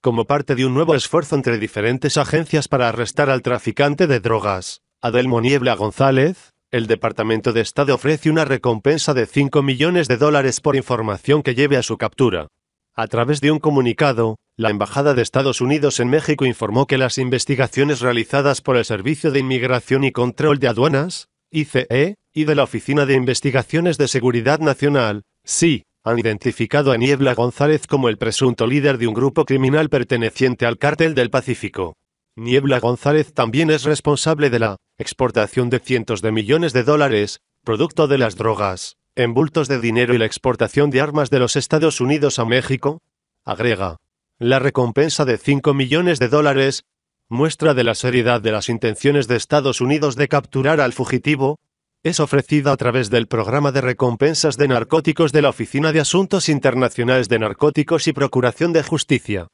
como parte de un nuevo esfuerzo entre diferentes agencias para arrestar al traficante de drogas. Adelmo Niebla González, el Departamento de Estado ofrece una recompensa de 5 millones de dólares por información que lleve a su captura. A través de un comunicado, la Embajada de Estados Unidos en México informó que las investigaciones realizadas por el Servicio de Inmigración y Control de Aduanas, ICE, y de la Oficina de Investigaciones de Seguridad Nacional, SI, han identificado a Niebla González como el presunto líder de un grupo criminal perteneciente al cártel del Pacífico. Niebla González también es responsable de la exportación de cientos de millones de dólares, producto de las drogas, en bultos de dinero y la exportación de armas de los Estados Unidos a México. Agrega. La recompensa de 5 millones de dólares, muestra de la seriedad de las intenciones de Estados Unidos de capturar al fugitivo, es ofrecida a través del programa de recompensas de narcóticos de la Oficina de Asuntos Internacionales de Narcóticos y Procuración de Justicia.